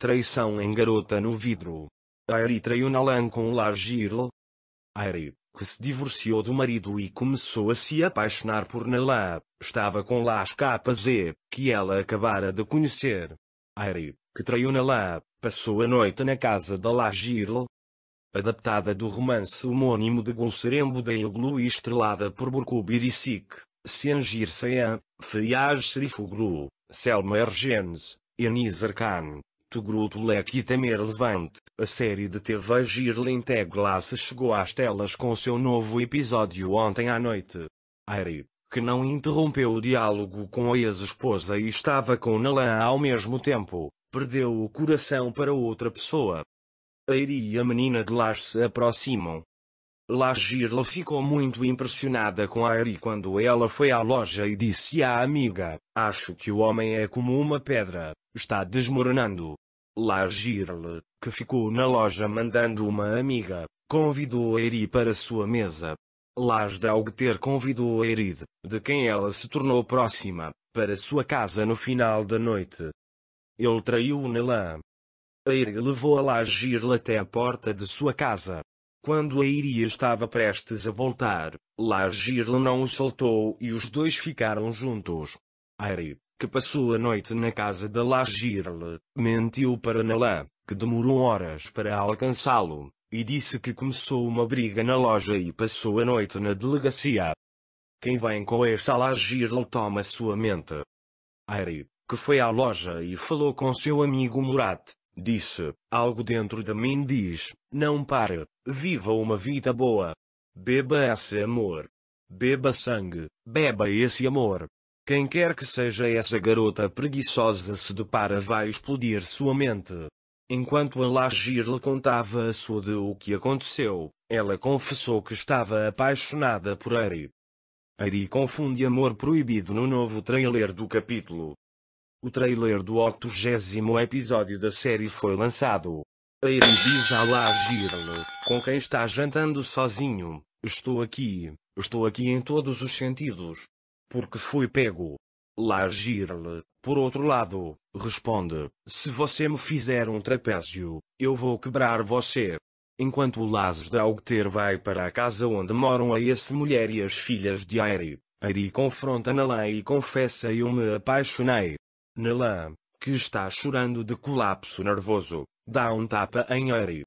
Traição em garota no vidro. traiu Nalan com Largirl. Ari, que se divorciou do marido e começou a se apaixonar por Nalan, estava com Las KZ, que ela acabara de conhecer. Ari, que traiu Nalan, passou a noite na casa da Largirl. Adaptada do romance homônimo de Gulserembo da Ilglu e estrelada por Burku Birisic, Sengir Sayan, Fayaj Serifoglu, Selma Ergenes, Enis Arkan, Togruto gruto leque temer levante, a série de TV Girlinte Glass chegou às telas com seu novo episódio ontem à noite. Ari, que não interrompeu o diálogo com a ex-esposa e estava com Nalan ao mesmo tempo, perdeu o coração para outra pessoa. Ari e a menina de Lash se aproximam. Lash Girla ficou muito impressionada com a Ari quando ela foi à loja e disse à amiga, acho que o homem é como uma pedra, está desmoronando. Largirle, que ficou na loja mandando uma amiga, convidou a Eri para sua mesa. Lasdaugter convidou a Erid, de quem ela se tornou próxima, para sua casa no final da noite. Ele traiu Nelã. A Eri levou a Lagirle até a porta de sua casa. Quando a Eri estava prestes a voltar, Lagirle não o soltou e os dois ficaram juntos. Ari, que passou a noite na casa de La mentiu para Nalan, que demorou horas para alcançá-lo, e disse que começou uma briga na loja e passou a noite na delegacia. Quem vem com esta La toma sua mente. Ari, que foi à loja e falou com seu amigo Murat, disse, algo dentro de mim diz, não pare, viva uma vida boa. Beba esse amor. Beba sangue, beba esse amor. Quem quer que seja essa garota preguiçosa se depara vai explodir sua mente. Enquanto Alagir lhe contava a sua de o que aconteceu, ela confessou que estava apaixonada por Ari. Ari confunde amor proibido no novo trailer do capítulo. O trailer do 80 episódio da série foi lançado. Ari diz a Alagir, com quem está jantando sozinho, estou aqui, estou aqui em todos os sentidos, porque fui pego. Largirle, por outro lado, responde: Se você me fizer um trapézio, eu vou quebrar você. Enquanto Lazar Lazes daugter vai para a casa onde moram a esse mulher e as filhas de Airi, Airi confronta Nalan e confessa: Eu me apaixonei. Nalan, que está chorando de colapso nervoso, dá um tapa em Airi.